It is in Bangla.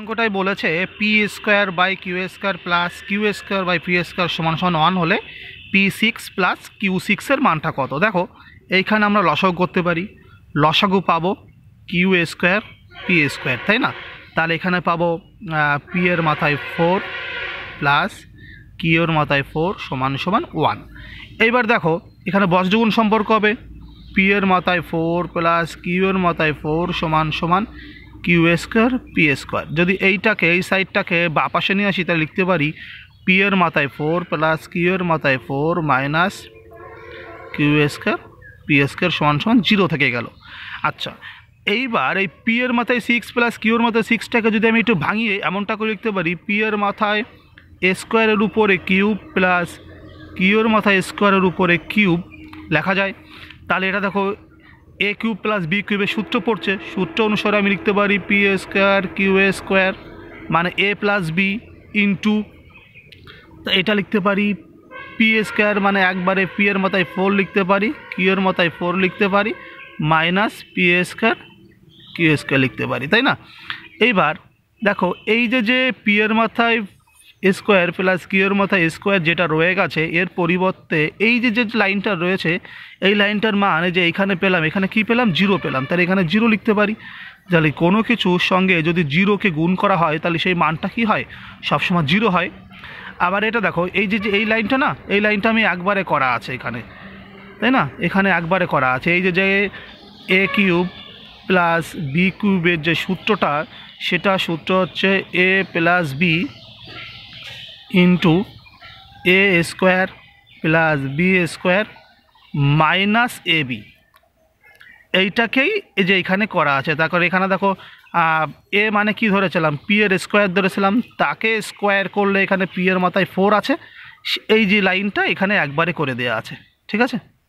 অঙ্কটাই বলেছে P square by Q square plus Q square by P square সমান সমান ওয়ান হলে পি সিক্স প্লাস কিউ সিক্সের মানটা কত দেখো এইখানে আমরা লসাগু করতে পারি লসাগু পাবো কিউ স্কোয়ার পি স্কোয়ার তাই না তাহলে এখানে পাবো পি এর মাথায় ফোর প্লাস কিউর মাথায় ফোর সমান সমান ওয়ান এইবার দেখো এখানে বজ্রগুণ সম্পর্ক হবে পি এর মাথায় ফোর প্লাস কিউর মাথায় ফোর সমান সমান কিউ স্কোয়ার পি স্কোয়ার যদি এইটাকে এই সাইডটাকে বা পাশে নিয়ে আসি তাহলে লিখতে পারি পি এর মাথায় ফোর প্লাস কিউ এর মাথায় four minus Q square P square সমান সমান জিরো থেকে গেল আচ্ছা এইবার এই পি এর মাথায় সিক্স প্লাস কিউর মাথায় সিক্সটাকে যদি আমি একটু ভাঙিয়ে এমনটা করে লিখতে পারি পি এর মাথায় স্কোয়ারের উপরে কিউব প্লাস কিউর মাথায় স্কোয়ারের উপরে কিউব লেখা যায় তাহলে এটা দেখো এ কিউব প্লাস বি কিউবের সূত্র পড়ছে সূত্র অনুসারে আমি লিখতে পারি P A square Q A square মানে এ প্লাস বি ইন্টু এটা লিখতে পারি পি এ স্কোয়ার মানে একবারে পি এর মাথায় ফোর লিখতে পারি কিউ এর মাথায় ফোর লিখতে পারি minus P A square Q A square লিখতে পারি তাই না এইবার দেখো এই যে যে পি এর মাথায় স্কোয়ার প্লাস কিউর মাথায় স্কোয়ার যেটা রয়ে গেছে এর পরিবর্তে এই যে যে লাইনটা রয়েছে এই লাইনটার মান যে এখানে পেলাম এখানে কি পেলাম জিরো পেলাম তাহলে এখানে জিরো লিখতে পারি তাহলে কোনো কিছুর সঙ্গে যদি জিরোকে গুণ করা হয় তাহলে সেই মানটা কি হয় সবসময় জিরো হয় আবার এটা দেখো এই যে এই লাইনটা না এই লাইনটা আমি একবারে করা আছে এখানে তাই না এখানে একবারে করা আছে এই যে যে এ কিউব প্লাস বি কিউবের যে সূত্রটা সেটা সূত্র হচ্ছে A plus B into A square plus B square minus A B এইটাকেই এই যে এখানে করা আছে তারপর এখানে দেখো এ মানে কি ধরেছিলাম পি এর স্কোয়ার ধরেছিলাম তাকে স্কোয়ার করলে এখানে পি এর মাথায় ফোর আছে এই যে লাইনটা এখানে একবারে করে দেয়া আছে ঠিক আছে